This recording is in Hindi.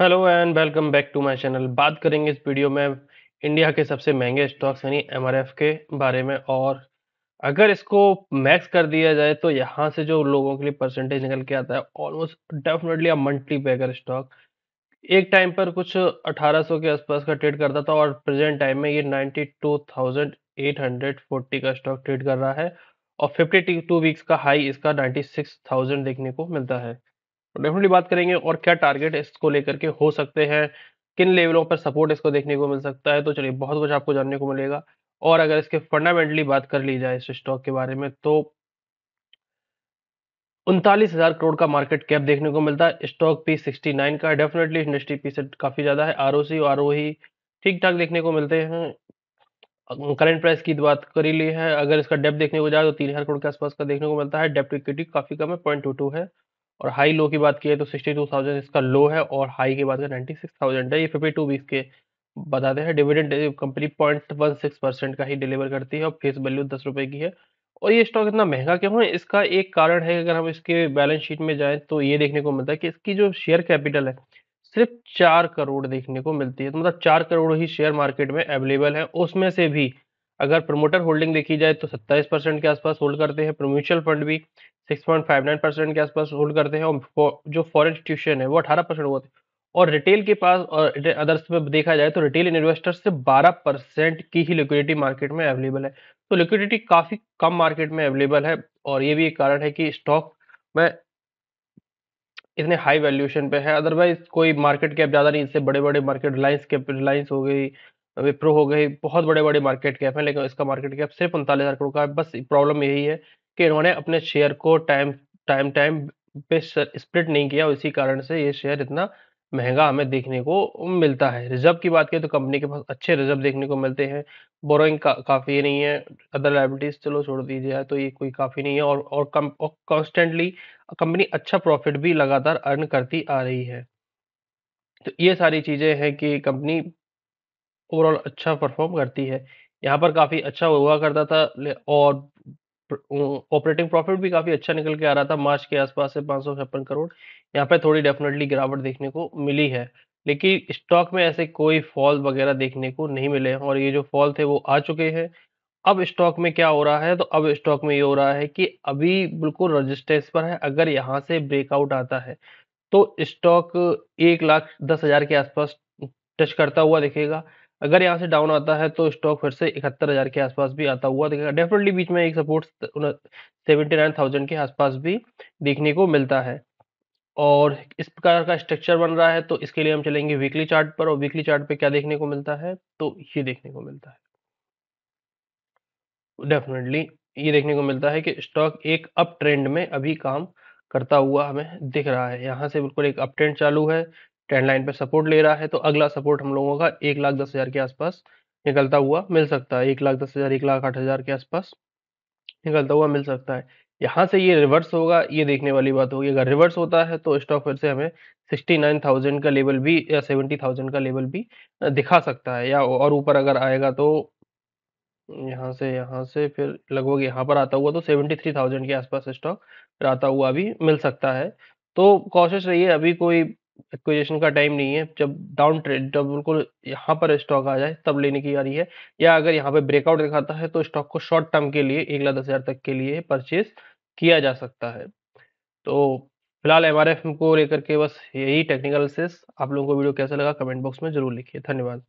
hello and welcome back to my channel बात करेंगे इस वीडियो में इंडिया के सबसे महंगे स्टॉक्स यानी एमआरएफ के बारे में और अगर इसको मैक्स कर दिया जाए तो यहाँ से जो लोगों के लिए परसेंटेज निकल के आता है almost definitely a monthly bagger stock एक टाइम पर कुछ 1800 के आसपास का ट्रेड करता था और प्रेजेंट टाइम में ये नाइन्टी का स्टॉक ट्रेड कर रहा है और फिफ्टी वीक्स का हाई इसका नाइन्टी देखने को मिलता है डेफिनेटली तो बात करेंगे और क्या टारगेट इसको लेकर के हो सकते हैं किन लेवलों पर सपोर्ट इसको देखने को मिल सकता है तो चलिए बहुत कुछ आपको जानने को मिलेगा और अगर इसके फंडामेंटली बात कर ली जाए इस स्टॉक के बारे में तो उनतालीस हजार करोड़ का मार्केट कैप देखने को मिलता है स्टॉक पी सिक्सटी नाइन का डेफिनेटली इंडस्ट्री पी से काफी ज्यादा है R O C R O ही ठीक ठाक देखने को मिलते हैं करंट प्राइस की बात करी ली है अगर इसका डेप देखने को जाए तो तीन हजार करोड़ के आसपास का देखने को मिलता है डेप्ट इक्विटी काफी कम है पॉइंट टू टू है और हाई लो की बात की है तो 62,000 इसका लो है और हाई की बात करें 96,000 है ये 52 वीक्स के बताते हैं dividend company point one six percent का ही डिलीवर करती है और फेस वैल्यू दस रुपये की है और ये स्टॉक इतना महंगा क्यों है इसका एक कारण है अगर हम इसके बैलेंस शीट में जाएं तो ये देखने को मिलता है कि इसकी जो शेयर कैपिटल है सिर्फ चार करोड़ देखने को मिलती है तो मतलब चार करोड़ ही शेयर मार्केट में अवेलेबल है उसमें से भी अगर प्रमोटर होल्डिंग देखी जाए तो 27 परसेंट के आसपास होल्ड करते हैं म्यूचुअल फंड भी 6.59 परसेंट के आसपास होल्ड करते हैं और जो फॉरन इंस्टीट्यूशन है वो 18 परसेंट होते हैं और रिटेल के पास और अदर्स में देखा जाए तो रिटेल इन्वेस्टर्स से 12 परसेंट की ही लिक्विडिटी मार्केट में अवेलेबल है तो लिक्विडिटी काफ़ी कम मार्केट में अवेलेबल है और ये भी एक कारण है कि स्टॉक में इतने हाई वैल्यूएशन पे है अदरवाइज कोई मार्केट कैप ज़्यादा नहीं इससे बड़े बड़े मार्केट रिलायंस कैप रिलायंस हो गई विप्रो हो गई बहुत बड़े बड़े मार्केट कैप हैं लेकिन इसका मार्केट कैप सिर्फ उनतालीस हज़ार करोड़ का है बस प्रॉब्लम यही है कि इन्होंने अपने शेयर को टाइम टाइम टाइम पे स्प्लिट नहीं किया और इसी कारण से ये शेयर इतना महंगा हमें देखने को मिलता है रिजर्व की बात करें तो कंपनी के पास अच्छे रिजर्व देखने को मिलते हैं बोरोइंग का, काफ़ी नहीं है अदर लाइबिलिटीज चलो छोड़ दीजिए तो ये कोई काफ़ी नहीं है और और कम और कॉन्स्टेंटली कंपनी अच्छा प्रॉफिट भी लगातार अर्न करती आ रही है तो ये सारी चीज़ें हैं कि कंपनी ओवरऑल अच्छा परफॉर्म करती है यहाँ पर काफ़ी अच्छा हुआ करता था और ऑपरेटिंग प्रॉफिट भी काफ़ी अच्छा निकल के आ रहा था मार्च के आसपास से पाँच करोड़ यहाँ पर थोड़ी डेफिनेटली गिरावट देखने को मिली है लेकिन स्टॉक में ऐसे कोई फॉल वगैरह देखने को नहीं मिले और ये जो फॉल थे वो आ चुके हैं अब स्टॉक में क्या हो रहा है तो अब स्टॉक में ये हो रहा है कि अभी बिल्कुल रजिस्टेंस पर है अगर यहाँ से ब्रेकआउट आता है तो स्टॉक एक लाख दस हजार के आसपास टच करता हुआ दिखेगा अगर यहाँ से डाउन आता है तो स्टॉक फिर से इकहत्तर हज़ार के आसपास भी आता हुआ देखेगा डेफिनेटली बीच में एक सपोर्ट सेवेंटी नाइन थाउजेंड के आसपास भी देखने को मिलता है और इस प्रकार का स्ट्रक्चर बन रहा है तो इसके लिए हम चलेंगे वीकली चार्ट पर और वीकली चार्ट पे क्या देखने को मिलता है तो ये देखने को मिलता है डेफिनेटली ये देखने को मिलता है कि स्टॉक एक अप ट्रेंड में अभी काम करता हुआ हमें दिख रहा है यहाँ से बिल्कुल एक अप ट्रेंड चालू है ट्रेंड लाइन पे सपोर्ट ले रहा है तो अगला सपोर्ट हम लोगों का एक लाख दस हज़ार के आसपास निकलता हुआ मिल सकता है एक लाख दस हज़ार एक लाख आठ हज़ार के आसपास निकलता हुआ मिल सकता है यहाँ से ये रिवर्स होगा ये देखने वाली बात होगी अगर रिवर्स होता है तो स्टॉक फिर से हमें सिक्सटी नाइन थाउजेंड का लेवल भी या सेवेंटी थाउजेंड का लेवल भी दिखा सकता है या और ऊपर अगर आएगा तो यहाँ से यहाँ से फिर लगभग यहाँ पर आता हुआ तो सेवेंटी थ्री थाउजेंड के आसपास स्टॉक आता हुआ भी मिल सकता है तो कोशिश रही है अभी कोई एक्विजेशन का टाइम नहीं है जब डाउन ट्रेड जब बिल्कुल यहाँ पर स्टॉक आ जाए तब लेने की रही है या अगर यहाँ पे ब्रेकआउट दिखाता है तो स्टॉक को शॉर्ट टर्म के लिए एक लाख दस हज़ार तक के लिए परचेज किया जा सकता है तो फिलहाल एम को लेकर के बस यही टेक्निकल सेस आप लोगों को वीडियो कैसा लगा कमेंट बॉक्स में जरूर लिखिए धन्यवाद